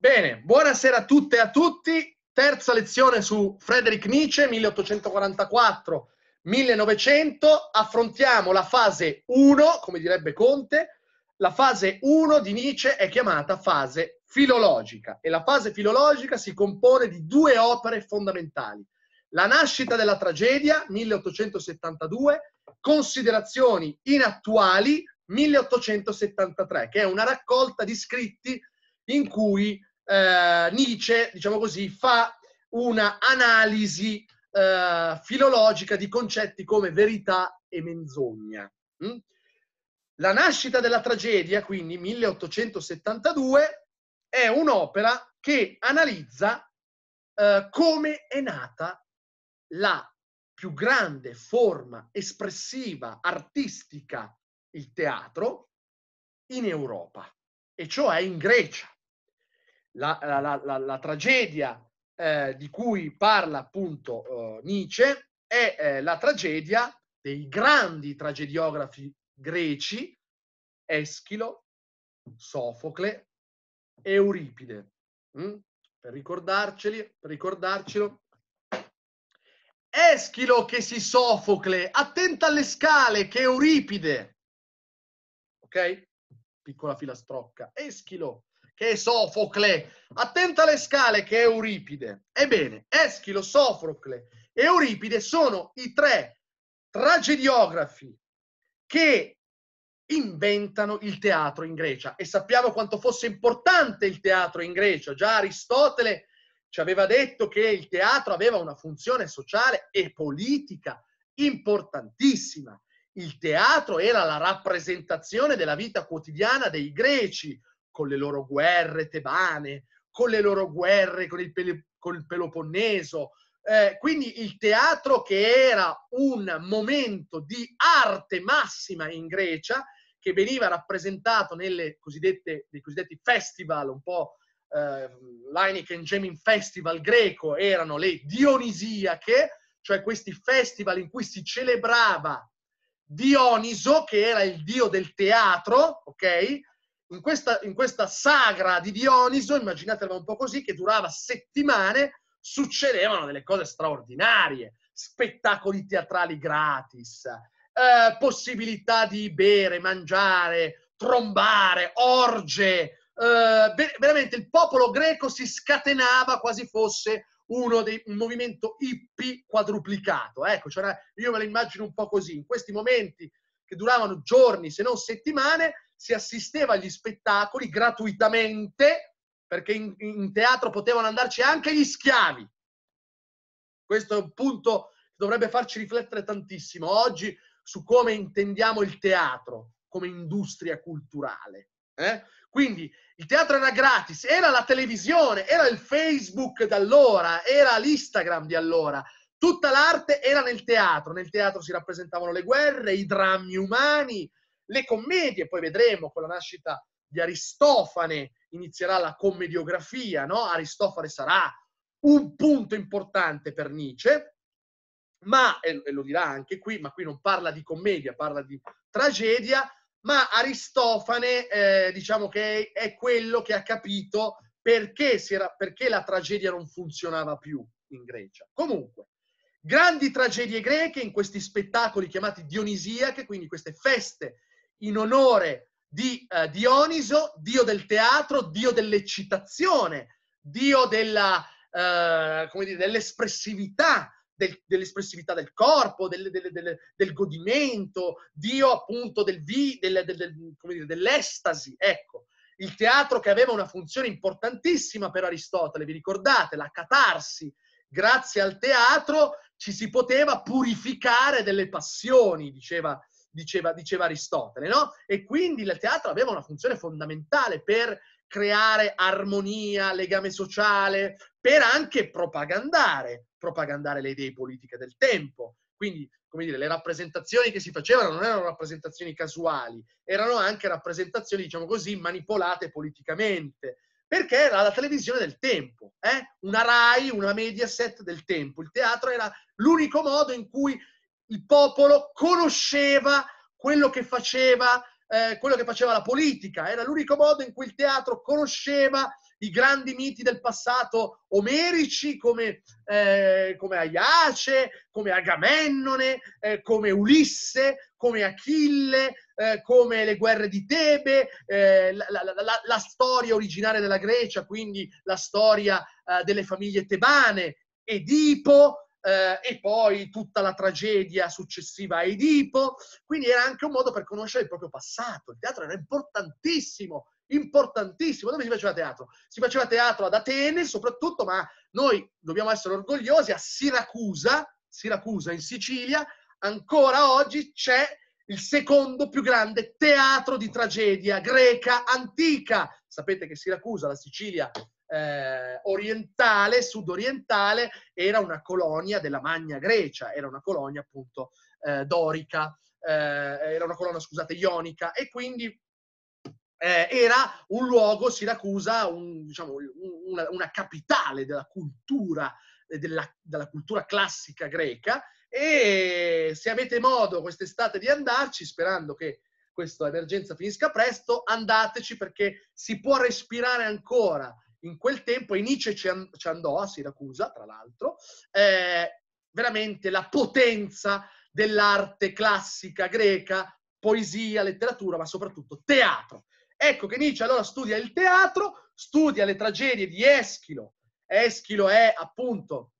Bene, buonasera a tutte e a tutti. Terza lezione su Frederick Nietzsche, 1844-1900. Affrontiamo la fase 1, come direbbe Conte. La fase 1 di Nietzsche è chiamata fase filologica e la fase filologica si compone di due opere fondamentali. La nascita della tragedia, 1872, Considerazioni inattuali, 1873, che è una raccolta di scritti in cui eh, Nietzsche, diciamo così, fa un'analisi eh, filologica di concetti come verità e menzogna. Mm? La nascita della tragedia, quindi 1872, è un'opera che analizza eh, come è nata la più grande forma espressiva artistica, il teatro, in Europa, e cioè in Grecia la, la, la, la tragedia eh, di cui parla appunto eh, Nietzsche è eh, la tragedia dei grandi tragediografi greci, Eschilo, Sofocle, Euripide. Mm? Per ricordarceli, per ricordarcelo, Eschilo che si sofocle, attenta alle scale che Euripide. Ok? Piccola filastrocca. Eschilo che è Sofocle, attenta alle scale che è Euripide. Ebbene, Eschilo, Sofocle e Euripide sono i tre tragediografi che inventano il teatro in Grecia e sappiamo quanto fosse importante il teatro in Grecia. Già Aristotele ci aveva detto che il teatro aveva una funzione sociale e politica importantissima. Il teatro era la rappresentazione della vita quotidiana dei greci, con le loro guerre tebane, con le loro guerre con il, Pel- col Peloponneso. Eh, quindi il teatro che era un momento di arte massima in Grecia, che veniva rappresentato nelle cosiddette, nei cosiddetti festival, un po' eh, l'Heineken Jamming Festival greco, erano le Dionisiache, cioè questi festival in cui si celebrava Dioniso, che era il dio del teatro, ok? in questa, in questa sagra di Dioniso, immaginatela un po' così, che durava settimane, succedevano delle cose straordinarie, spettacoli teatrali gratis, eh, possibilità di bere, mangiare, trombare, orge. Eh, veramente il popolo greco si scatenava quasi fosse uno dei, un movimento hippie quadruplicato. Ecco, cioè, io me lo immagino un po' così, in questi momenti che duravano giorni, se non settimane, si assisteva agli spettacoli gratuitamente, perché in, in teatro potevano andarci anche gli schiavi. Questo è un punto che dovrebbe farci riflettere tantissimo oggi su come intendiamo il teatro come industria culturale. Eh? Quindi il teatro era gratis, era la televisione, era il Facebook d'allora, era l'Instagram di allora. Tutta l'arte era nel teatro, nel teatro si rappresentavano le guerre, i drammi umani, le commedie, poi vedremo con la nascita di Aristofane inizierà la commediografia, no? Aristofane sarà un punto importante per Nietzsche, ma, e lo dirà anche qui, ma qui non parla di commedia, parla di tragedia, ma Aristofane eh, diciamo che è quello che ha capito perché, era, perché la tragedia non funzionava più in Grecia. Comunque, grandi tragedie greche in questi spettacoli chiamati dionisiache, quindi queste feste in onore di eh, Dioniso, dio del teatro, dio dell'eccitazione, dio della, eh, dire, dell'espressività, del, dell'espressività del corpo, del, del, del, godimento, dio appunto del vi, del, dire, dell'estasi. Ecco, il teatro che aveva una funzione importantissima per Aristotele, vi ricordate, la catarsi. Grazie al teatro ci si poteva purificare delle passioni, diceva diceva, diceva Aristotele, no? E quindi il teatro aveva una funzione fondamentale per creare armonia, legame sociale, per anche propagandare, propagandare le idee politiche del tempo. Quindi, come dire, le rappresentazioni che si facevano non erano rappresentazioni casuali, erano anche rappresentazioni, diciamo così, manipolate politicamente, perché era la televisione del tempo, eh? una RAI, una Mediaset del tempo. Il teatro era l'unico modo in cui il popolo conosceva quello che faceva, eh, quello che faceva la politica. Era l'unico modo in cui il teatro conosceva i grandi miti del passato omerici come, eh, come Aiace, come Agamennone, eh, come Ulisse, come Achille, eh, come le guerre di Tebe, eh, la, la, la, la, storia originaria della Grecia, quindi la storia eh, delle famiglie tebane, Edipo, eh, e poi tutta la tragedia successiva a Edipo, quindi era anche un modo per conoscere il proprio passato, il teatro era importantissimo, importantissimo, dove si faceva teatro? Si faceva teatro ad Atene soprattutto, ma noi dobbiamo essere orgogliosi, a Siracusa, Siracusa in Sicilia, ancora oggi c'è il secondo più grande teatro di tragedia greca antica. Sapete che Siracusa, la Sicilia, eh, orientale, sudorientale, era una colonia della Magna Grecia, era una colonia appunto eh, dorica, eh, era una colonia, scusate, ionica, e quindi eh, era un luogo, Siracusa, un, diciamo, una, una, capitale della cultura, della, della cultura classica greca, e se avete modo quest'estate di andarci, sperando che questa emergenza finisca presto, andateci perché si può respirare ancora in quel tempo, e Nietzsche ci, and- ci andò a Siracusa, tra l'altro, eh, veramente la potenza dell'arte classica greca, poesia, letteratura, ma soprattutto teatro. Ecco che Nietzsche allora studia il teatro, studia le tragedie di Eschilo. Eschilo è appunto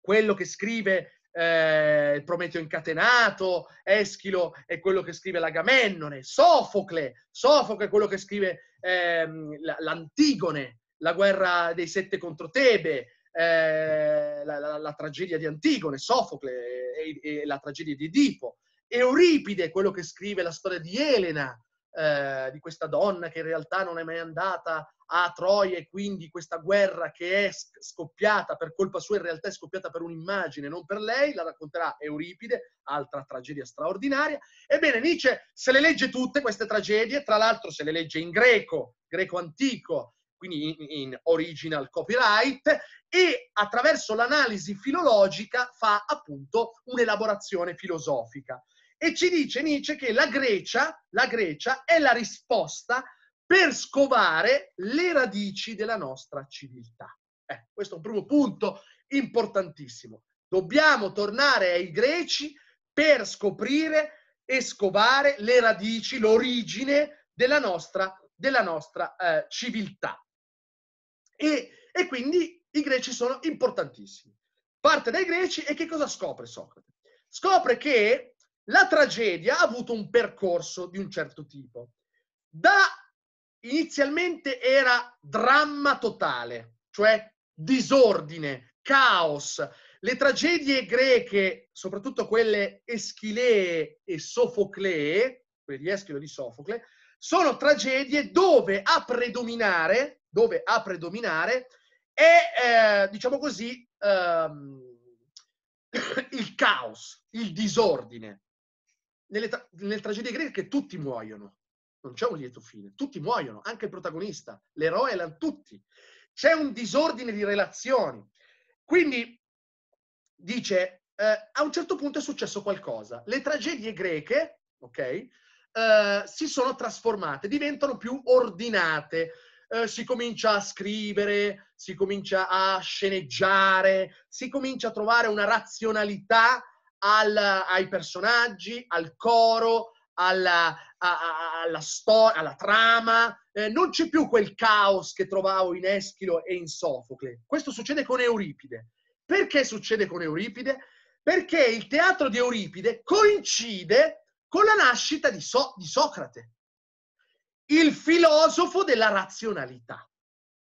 quello che scrive eh, il Prometeo incatenato, Eschilo è quello che scrive l'Agamennone, Sofocle, Sofocle è quello che scrive ehm, l'Antigone, la guerra dei sette contro Tebe, eh, la, la, la, tragedia di Antigone, Sofocle e, e la tragedia di Edipo, Euripide, quello che scrive la storia di Elena, eh, di questa donna che in realtà non è mai andata a Troia e quindi questa guerra che è scoppiata per colpa sua in realtà è scoppiata per un'immagine, non per lei, la racconterà Euripide, altra tragedia straordinaria. Ebbene, Nietzsche se le legge tutte queste tragedie, tra l'altro se le legge in greco, greco antico, quindi in, in original copyright, e attraverso l'analisi filologica fa appunto un'elaborazione filosofica. E ci dice Nietzsche che la Grecia, la Grecia è la risposta per scovare le radici della nostra civiltà. Eh, questo è un primo punto importantissimo. Dobbiamo tornare ai greci per scoprire e scovare le radici, l'origine della nostra, della nostra eh, civiltà. E, e quindi i greci sono importantissimi. Parte dai greci e che cosa scopre Socrate? Scopre che la tragedia ha avuto un percorso di un certo tipo. Da inizialmente era dramma totale, cioè disordine, caos. Le tragedie greche, soprattutto quelle eschilee e sofoclee, quelle di Eschilo e di Sofocle, sono tragedie dove a predominare, dove a predominare è, eh, diciamo così, ehm, il caos, il disordine nelle, tra- nelle tragedie greche tutti muoiono, non c'è un lieto fine, tutti muoiono, anche il protagonista, l'eroe, la, tutti. C'è un disordine di relazioni. Quindi dice, eh, a un certo punto è successo qualcosa. Le tragedie greche, ok, eh, si sono trasformate, diventano più ordinate. Eh, si comincia a scrivere, si comincia a sceneggiare, si comincia a trovare una razionalità al, ai personaggi, al coro, alla, a, alla storia, alla trama. Eh, non c'è più quel caos che trovavo in Eschilo e in Sofocle. Questo succede con Euripide. Perché succede con Euripide? Perché il teatro di Euripide coincide con la nascita di, so- di Socrate, il filosofo della razionalità.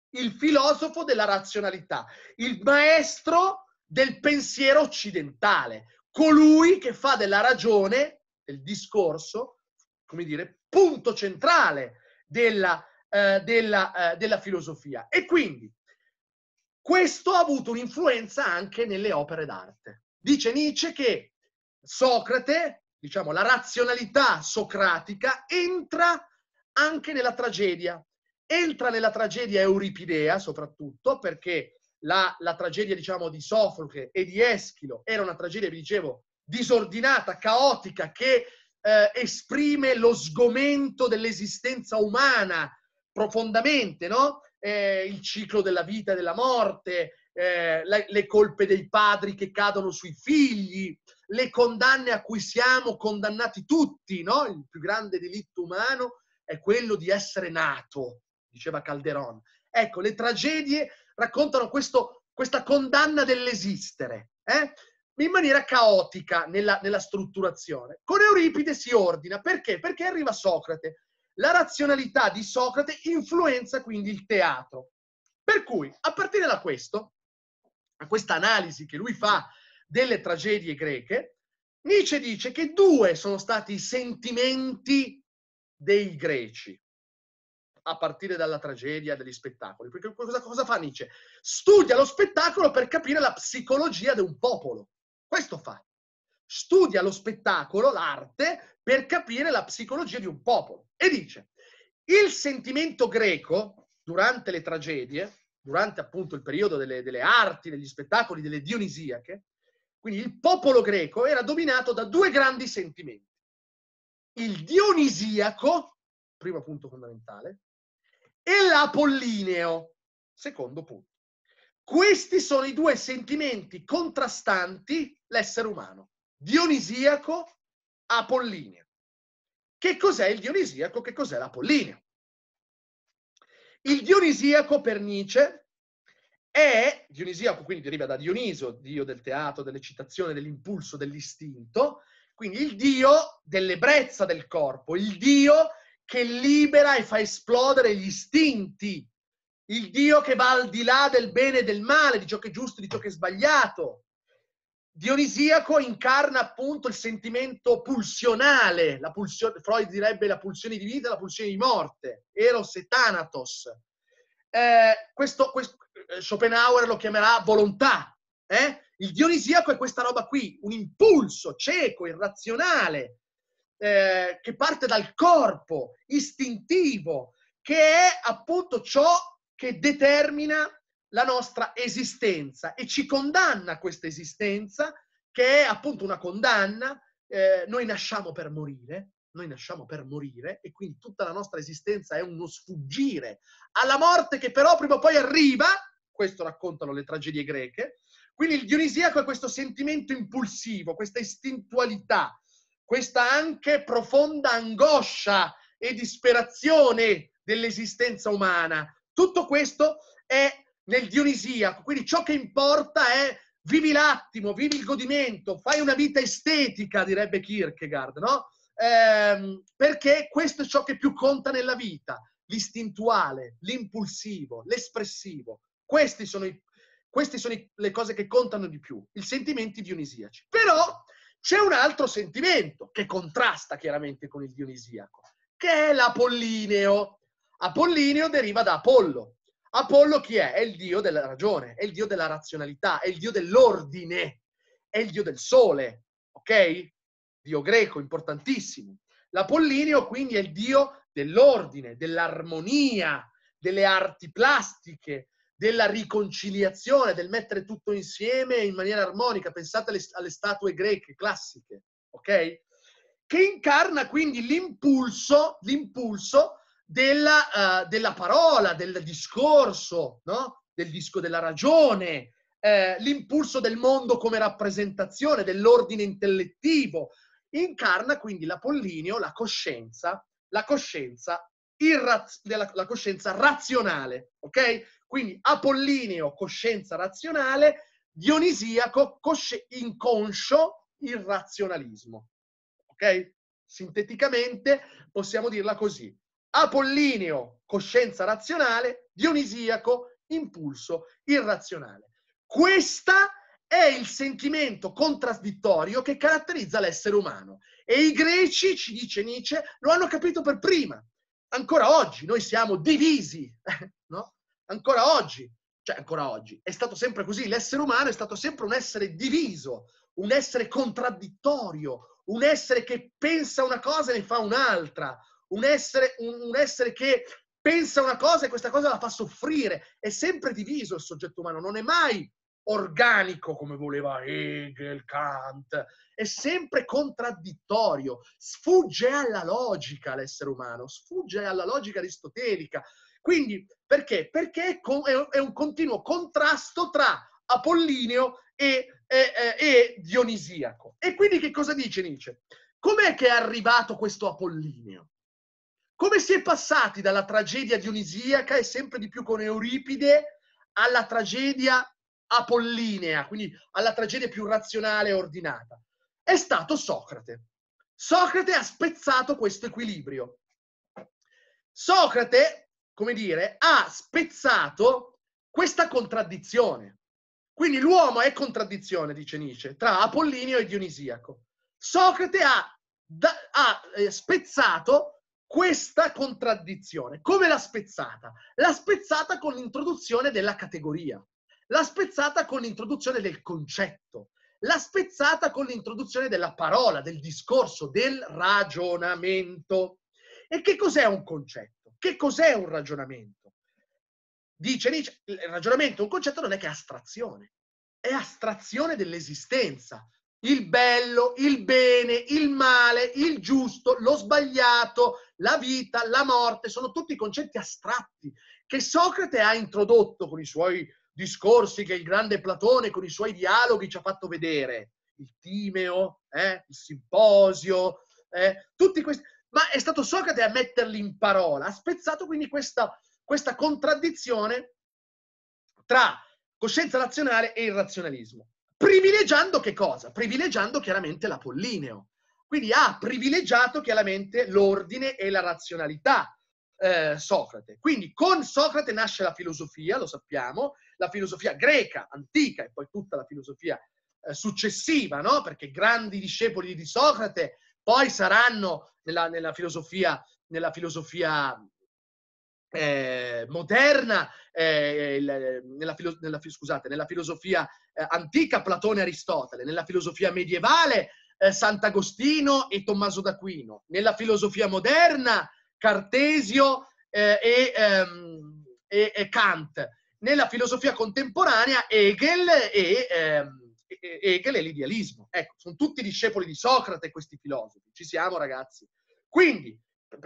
Il filosofo della razionalità, il maestro del pensiero occidentale, colui che fa della ragione, del discorso, come dire, punto centrale della, eh, della, eh, della filosofia. E quindi questo ha avuto un'influenza anche nelle opere d'arte. Dice Nietzsche che Socrate, diciamo, la razionalità socratica entra anche nella tragedia. Entra nella tragedia euripidea soprattutto perché la, la tragedia, diciamo, di Sofocle e di Eschilo era una tragedia, vi dicevo, disordinata, caotica, che eh, esprime lo sgomento dell'esistenza umana profondamente, no? Eh, il ciclo della vita e della morte, eh, le, le colpe dei padri che cadono sui figli, le condanne a cui siamo condannati tutti, no? Il più grande delitto umano è quello di essere nato, diceva Calderon. Ecco, le tragedie raccontano questo, questa condanna dell'esistere, eh? in maniera caotica nella, nella strutturazione. Con Euripide si ordina, perché? Perché arriva Socrate. La razionalità di Socrate influenza quindi il teatro. Per cui, a partire da questo, a questa analisi che lui fa delle tragedie greche, Nietzsche dice che due sono stati i sentimenti dei greci a partire dalla tragedia degli spettacoli. Perché cosa, cosa fa Nietzsche? Studia lo spettacolo per capire la psicologia di un popolo. Questo fa. Studia lo spettacolo, l'arte, per capire la psicologia di un popolo. E dice, il sentimento greco, durante le tragedie, durante appunto il periodo delle, delle arti, degli spettacoli, delle dionisiache, quindi il popolo greco era dominato da due grandi sentimenti. Il dionisiaco, primo punto fondamentale, e l'apollineo. Secondo punto. Questi sono i due sentimenti contrastanti l'essere umano. Dionisiaco, apollineo. Che cos'è il dionisiaco? Che cos'è l'apollineo? Il dionisiaco per Nietzsche è, dionisiaco quindi deriva da Dioniso, dio del teatro, dell'eccitazione, dell'impulso, dell'istinto, quindi il dio dell'ebbrezza del corpo, il dio che libera e fa esplodere gli istinti, il Dio che va al di là del bene e del male, di ciò che è giusto e di ciò che è sbagliato. Dionisiaco incarna appunto il sentimento pulsionale, pulsion- Freud direbbe la pulsione di vita, e la pulsione di morte, Eros e Thanatos. Eh, questo, questo, eh, Schopenhauer lo chiamerà volontà. Eh? Il dionisiaco è questa roba qui, un impulso cieco, irrazionale, eh, che parte dal corpo istintivo, che è appunto ciò che determina la nostra esistenza e ci condanna questa esistenza, che è appunto una condanna. Eh, noi nasciamo per morire, noi nasciamo per morire e quindi tutta la nostra esistenza è uno sfuggire alla morte che però prima o poi arriva, questo raccontano le tragedie greche, quindi il dionisiaco è questo sentimento impulsivo, questa istintualità, questa anche profonda angoscia e disperazione dell'esistenza umana. Tutto questo è nel dionisiaco, quindi ciò che importa è vivi l'attimo, vivi il godimento, fai una vita estetica, direbbe Kierkegaard, no? Eh, perché questo è ciò che più conta nella vita, l'istintuale, l'impulsivo, l'espressivo. Queste sono, i, queste sono i, le cose che contano di più, i sentimenti dionisiaci. Però c'è un altro sentimento che contrasta chiaramente con il dionisiaco, che è l'apollineo. Apollineo deriva da Apollo. Apollo chi è? È il dio della ragione, è il dio della razionalità, è il dio dell'ordine, è il dio del sole, ok? Dio greco, importantissimo. L'apollineo quindi è il dio dell'ordine, dell'armonia, delle arti plastiche, della riconciliazione, del mettere tutto insieme in maniera armonica. Pensate alle, alle statue greche classiche, ok? Che incarna quindi l'impulso, l'impulso della, uh, della, parola, del discorso, no? del disco della ragione, eh, l'impulso del mondo come rappresentazione, dell'ordine intellettivo. Incarna quindi l'Apollinio, la coscienza, la coscienza, irraz- della, la coscienza razionale, ok? Quindi Apollineo, coscienza razionale, Dionisiaco, cosci- inconscio, irrazionalismo. Ok? Sinteticamente possiamo dirla così. Apollineo, coscienza razionale, Dionisiaco, impulso irrazionale. Questa è il sentimento contraddittorio che caratterizza l'essere umano. E i greci, ci dice Nietzsche, lo hanno capito per prima. Ancora oggi noi siamo divisi ancora oggi, cioè ancora oggi, è stato sempre così, l'essere umano è stato sempre un essere diviso, un essere contraddittorio, un essere che pensa una cosa e ne fa un'altra, un essere, un, un essere che pensa una cosa e questa cosa la fa soffrire, è sempre diviso il soggetto umano, non è mai organico come voleva Hegel, Kant, è sempre contraddittorio, sfugge alla logica l'essere umano, sfugge alla logica aristotelica quindi perché? Perché è un continuo contrasto tra Apollineo e, e, e Dionisiaco. E quindi che cosa dice Nietzsche? Com'è che è arrivato questo Apollineo? Come si è passati dalla tragedia dionisiaca e sempre di più con Euripide alla tragedia apollinea, quindi alla tragedia più razionale e ordinata? È stato Socrate. Socrate ha spezzato questo equilibrio. Socrate come dire, ha spezzato questa contraddizione. Quindi l'uomo è contraddizione, dice Nietzsche, tra Apollinio e Dionisiaco. Socrate ha, da, ha eh, spezzato questa contraddizione. Come l'ha spezzata? L'ha spezzata con l'introduzione della categoria, l'ha spezzata con l'introduzione del concetto, l'ha spezzata con l'introduzione della parola, del discorso, del ragionamento. E che cos'è un concetto? Che cos'è un ragionamento? Dice Nietzsche, il ragionamento, un concetto non è che astrazione, è astrazione dell'esistenza. Il bello, il bene, il male, il giusto, lo sbagliato, la vita, la morte, sono tutti concetti astratti che Socrate ha introdotto con i suoi discorsi, che il grande Platone con i suoi dialoghi ci ha fatto vedere. Il Timeo, eh, il Simposio, eh, tutti questi ma è stato Socrate a metterli in parola, ha spezzato quindi questa, questa contraddizione tra coscienza razionale e irrazionalismo, privilegiando che cosa? Privilegiando chiaramente l'Apollineo. Quindi ha privilegiato chiaramente l'ordine e la razionalità. Eh, Socrate. Quindi con Socrate nasce la filosofia, lo sappiamo, la filosofia greca, antica e poi tutta la filosofia eh, successiva, no? perché grandi discepoli di Socrate poi saranno nella, nella filosofia, nella filosofia eh, moderna, eh, nella, nella, scusate, nella filosofia eh, antica Platone e Aristotele, nella filosofia medievale eh, Sant'Agostino e Tommaso d'Aquino, nella filosofia moderna Cartesio eh, e, ehm, e, e, Kant, nella filosofia contemporanea Hegel e, ehm, Hegel e l'idealismo. Ecco, sono tutti discepoli di Socrate questi filosofi. Ci siamo, ragazzi. Quindi,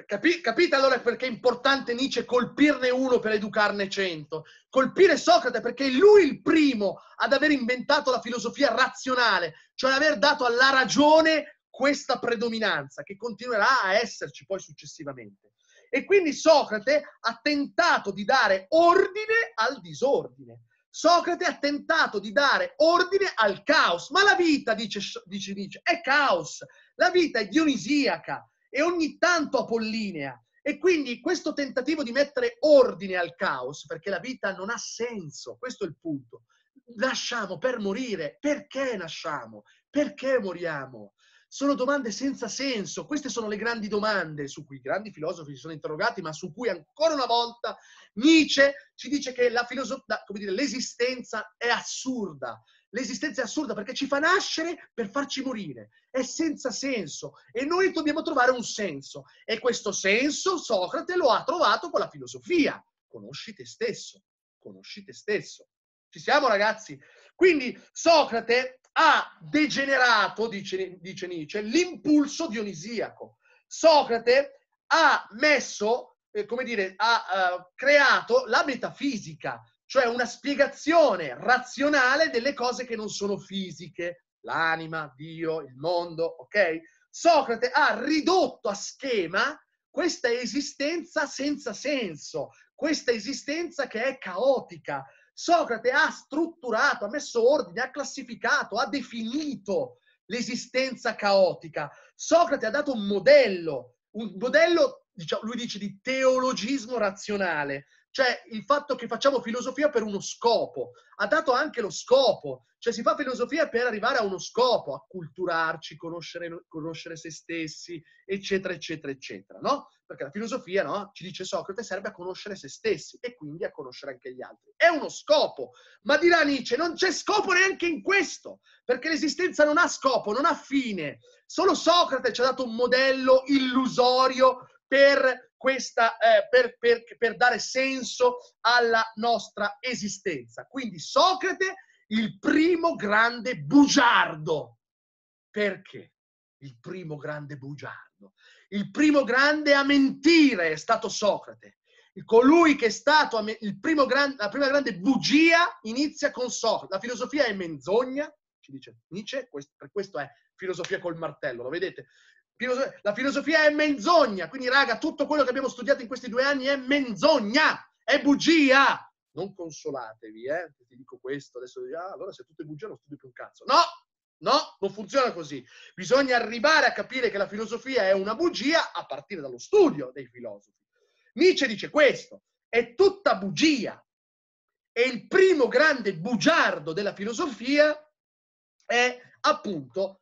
capi, capite allora perché è importante Nietzsche colpirne uno per educarne cento? Colpire Socrate perché è lui il primo ad aver inventato la filosofia razionale, cioè aver dato alla ragione questa predominanza che continuerà a esserci poi successivamente. E quindi Socrate ha tentato di dare ordine al disordine Socrate ha tentato di dare ordine al caos, ma la vita, dice, dice, dice è caos, la vita è dionisiaca e ogni tanto apollinea. E quindi questo tentativo di mettere ordine al caos, perché la vita non ha senso, questo è il punto. Nasciamo per morire, perché nasciamo? Perché moriamo? Sono domande senza senso. Queste sono le grandi domande su cui i grandi filosofi si sono interrogati, ma su cui ancora una volta Nietzsche ci dice che la filosof- la, dire, l'esistenza è assurda. L'esistenza è assurda perché ci fa nascere per farci morire. È senza senso e noi dobbiamo trovare un senso. E questo senso Socrate lo ha trovato con la filosofia. Conosci te stesso. Conosci te stesso. Ci siamo ragazzi? Quindi Socrate ha degenerato, dice, dice Nietzsche, l'impulso dionisiaco. Socrate ha messo, eh, come dire, ha uh, creato la metafisica, cioè una spiegazione razionale delle cose che non sono fisiche, l'anima, Dio, il mondo, ok? Socrate ha ridotto a schema questa esistenza senza senso, questa esistenza che è caotica, Socrate ha strutturato, ha messo ordine, ha classificato, ha definito l'esistenza caotica. Socrate ha dato un modello, un modello, diciamo, lui dice, di teologismo razionale, cioè il fatto che facciamo filosofia per uno scopo, ha dato anche lo scopo, cioè si fa filosofia per arrivare a uno scopo, acculturarci, conoscere, conoscere se stessi, eccetera, eccetera, eccetera, no? Perché la filosofia, no? Ci dice Socrate, serve a conoscere se stessi e quindi a conoscere anche gli altri. È uno scopo, ma dirà Nietzsche, non c'è scopo neanche in questo, perché l'esistenza non ha scopo, non ha fine. Solo Socrate ci ha dato un modello illusorio per questa, eh, per, per, per dare senso alla nostra esistenza. Quindi Socrate, il primo grande bugiardo. Perché? Il primo grande bugiardo. Il primo grande a mentire è stato Socrate colui che è stato gran, la prima grande bugia inizia con Socrate. La filosofia è menzogna, ci dice Nietzsche, per questo è filosofia col martello, lo vedete? la filosofia è menzogna, quindi raga, tutto quello che abbiamo studiato in questi due anni è menzogna, è bugia. Non consolatevi, eh, ti dico questo, adesso ah, allora se tutto è bugia non studi più un cazzo. No, no, non funziona così. Bisogna arrivare a capire che la filosofia è una bugia a partire dallo studio dei filosofi. Nietzsche dice questo, è tutta bugia. E il primo grande bugiardo della filosofia è appunto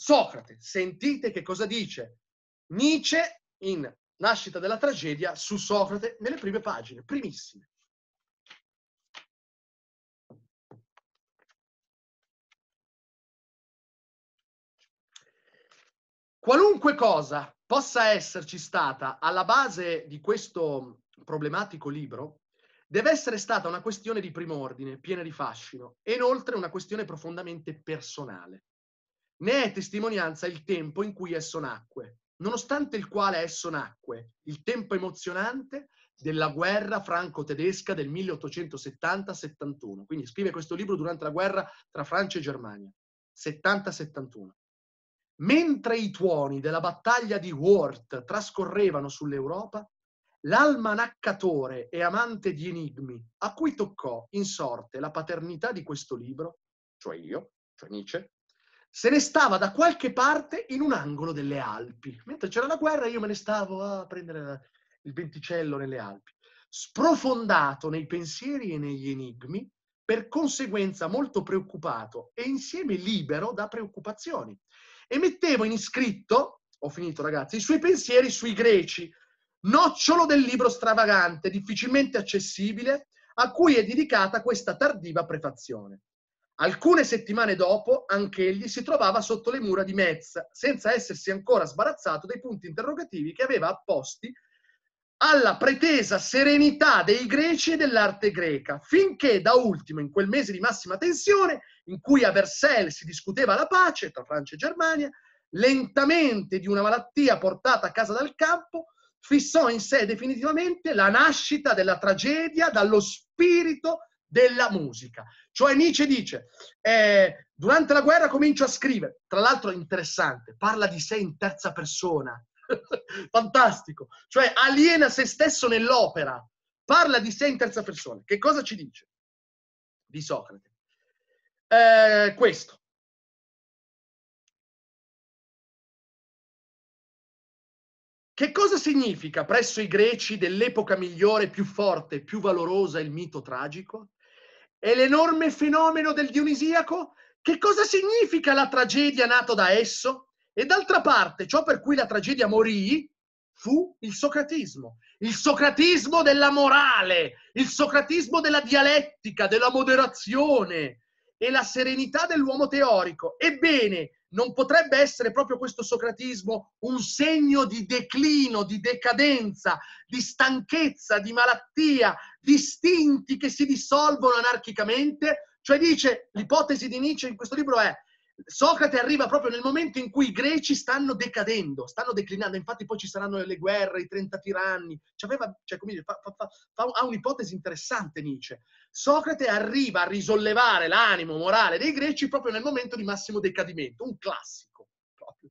Socrate, sentite che cosa dice Nietzsche in Nascita della tragedia su Socrate nelle prime pagine, primissime. Qualunque cosa possa esserci stata alla base di questo problematico libro, deve essere stata una questione di prim'ordine, piena di fascino, e inoltre una questione profondamente personale. Ne è testimonianza il tempo in cui esso nacque, nonostante il quale esso nacque, il tempo emozionante della guerra franco-tedesca del 1870-71. Quindi scrive questo libro durante la guerra tra Francia e Germania, 70-71. Mentre i tuoni della battaglia di Worth trascorrevano sull'Europa, l'almanaccatore e amante di enigmi, a cui toccò in sorte la paternità di questo libro, cioè io, cioè Nietzsche, se ne stava da qualche parte in un angolo delle Alpi. Mentre c'era la guerra io me ne stavo a prendere il venticello nelle Alpi. Sprofondato nei pensieri e negli enigmi, per conseguenza molto preoccupato e insieme libero da preoccupazioni. E mettevo in iscritto, ho finito ragazzi, i suoi pensieri sui greci, nocciolo del libro stravagante, difficilmente accessibile, a cui è dedicata questa tardiva prefazione. Alcune settimane dopo, anch'egli si trovava sotto le mura di Metz, senza essersi ancora sbarazzato dei punti interrogativi che aveva apposti alla pretesa serenità dei greci e dell'arte greca, finché da ultimo, in quel mese di massima tensione, in cui a Versailles si discuteva la pace tra Francia e Germania, lentamente di una malattia portata a casa dal campo, fissò in sé definitivamente la nascita della tragedia dallo spirito della musica. Cioè Nietzsche dice, eh, durante la guerra comincio a scrivere, tra l'altro è interessante, parla di sé in terza persona, fantastico, cioè aliena se stesso nell'opera, parla di sé in terza persona. Che cosa ci dice di Socrate? Eh, questo. Che cosa significa presso i greci dell'epoca migliore, più forte, più valorosa il mito tragico? è l'enorme fenomeno del Dionisiaco? Che cosa significa la tragedia nata da esso? E d'altra parte, ciò per cui la tragedia morì fu il socratismo, il socratismo della morale, il socratismo della dialettica, della moderazione e la serenità dell'uomo teorico. Ebbene, non potrebbe essere proprio questo socratismo un segno di declino, di decadenza, di stanchezza, di malattia, di istinti che si dissolvono anarchicamente? Cioè dice, l'ipotesi di Nietzsche in questo libro è Socrate arriva proprio nel momento in cui i greci stanno decadendo, stanno declinando, infatti poi ci saranno le guerre, i 30 tiranni, C'aveva, cioè, dire, fa, fa, fa, ha un'ipotesi interessante Nietzsche. Socrate arriva a risollevare l'animo morale dei greci proprio nel momento di massimo decadimento, un classico. Proprio.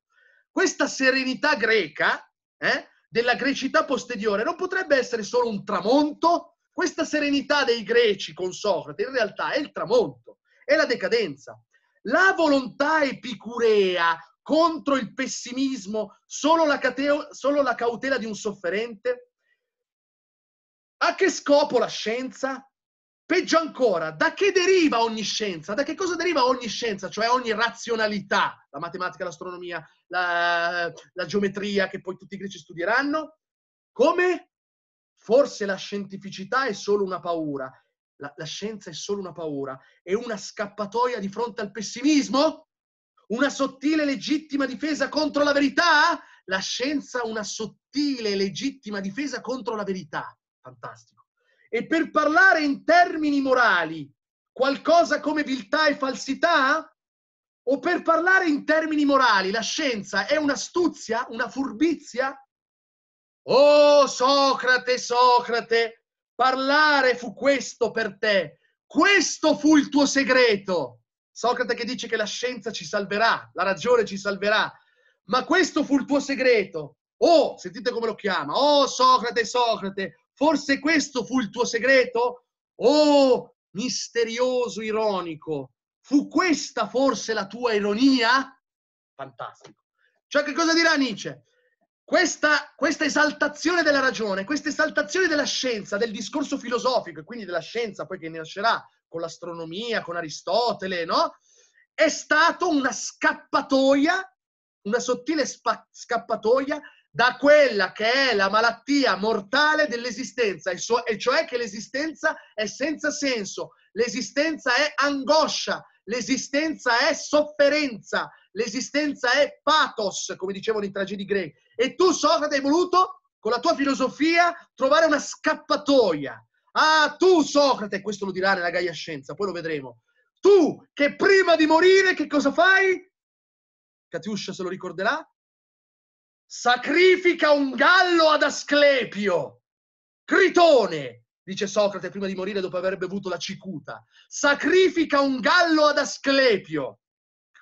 Questa serenità greca, eh, della grecità posteriore, non potrebbe essere solo un tramonto? Questa serenità dei greci con Socrate in realtà è il tramonto, è la decadenza. La volontà epicurea contro il pessimismo, solo la, cateo- solo la cautela di un sofferente? A che scopo la scienza? Peggio ancora, da che deriva ogni scienza? Da che cosa deriva ogni scienza? Cioè ogni razionalità, la matematica, l'astronomia, la, la geometria che poi tutti i greci studieranno? Come? Forse la scientificità è solo una paura la, la scienza è solo una paura, è una scappatoia di fronte al pessimismo? Una sottile e legittima difesa contro la verità? La scienza una sottile e legittima difesa contro la verità. Fantastico. E per parlare in termini morali, qualcosa come viltà e falsità? O per parlare in termini morali, la scienza è un'astuzia, una furbizia? Oh Socrate, Socrate, Parlare fu questo per te, questo fu il tuo segreto. Socrate che dice che la scienza ci salverà, la ragione ci salverà, ma questo fu il tuo segreto. Oh, sentite come lo chiama. Oh, Socrate, Socrate, forse questo fu il tuo segreto? Oh, misterioso ironico, fu questa forse la tua ironia? Fantastico. Cioè, che cosa dirà Nietzsche? Questa, questa, esaltazione della ragione, questa esaltazione della scienza, del discorso filosofico e quindi della scienza poi che nascerà con l'astronomia, con Aristotele, no? È stato una scappatoia, una sottile spa- scappatoia da quella che è la malattia mortale dell'esistenza, e, so- e cioè che l'esistenza è senza senso, l'esistenza è angoscia, l'esistenza è sofferenza, l'esistenza è pathos, come dicevano i tragedi greci, e tu, Socrate, hai voluto, con la tua filosofia, trovare una scappatoia. Ah, tu, Socrate, questo lo dirà nella Gaia Scienza, poi lo vedremo. Tu, che prima di morire, che cosa fai? Catiuscia se lo ricorderà. Sacrifica un gallo ad Asclepio. Critone, dice Socrate prima di morire dopo aver bevuto la cicuta. Sacrifica un gallo ad Asclepio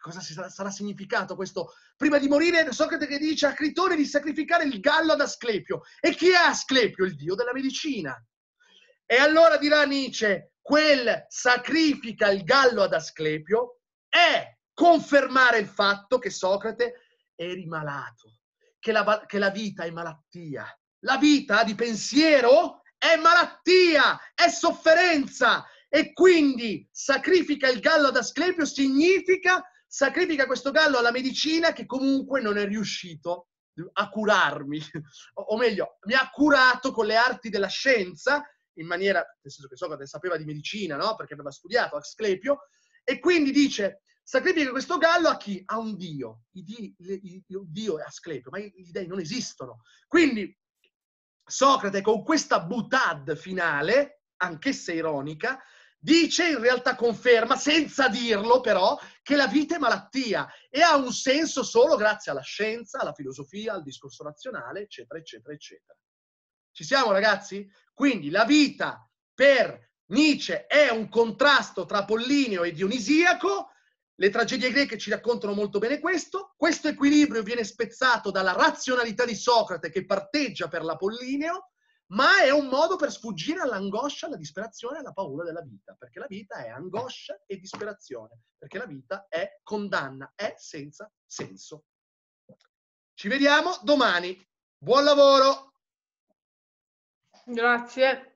cosa sarà, significato questo? Prima di morire, Socrate che dice a Critone di sacrificare il gallo ad Asclepio. E chi è Asclepio? Il dio della medicina. E allora dirà Nietzsche, quel sacrifica il gallo ad Asclepio è confermare il fatto che Socrate eri malato, che la, che la vita è malattia. La vita di pensiero è malattia, è sofferenza. E quindi sacrifica il gallo ad Asclepio significa sacrifica questo gallo alla medicina che comunque non è riuscito a curarmi, o meglio, mi ha curato con le arti della scienza, in maniera, nel senso che Socrate sapeva di medicina, no? Perché aveva studiato Asclepio, e quindi dice, sacrifica questo gallo a chi? A un dio. I di, i, i, dio è Asclepio, ma gli dei non esistono. Quindi Socrate con questa butad finale, anch'essa ironica, dice, in realtà conferma, senza dirlo però, che la vita è malattia e ha un senso solo grazie alla scienza, alla filosofia, al discorso razionale, eccetera, eccetera, eccetera. Ci siamo ragazzi? Quindi la vita per Nietzsche è un contrasto tra Pollinio e Dionisiaco, le tragedie greche ci raccontano molto bene questo, questo equilibrio viene spezzato dalla razionalità di Socrate che parteggia per l'Apollineo, ma è un modo per sfuggire all'angoscia, alla disperazione e alla paura della vita, perché la vita è angoscia e disperazione, perché la vita è condanna, è senza senso. Ci vediamo domani. Buon lavoro! Grazie.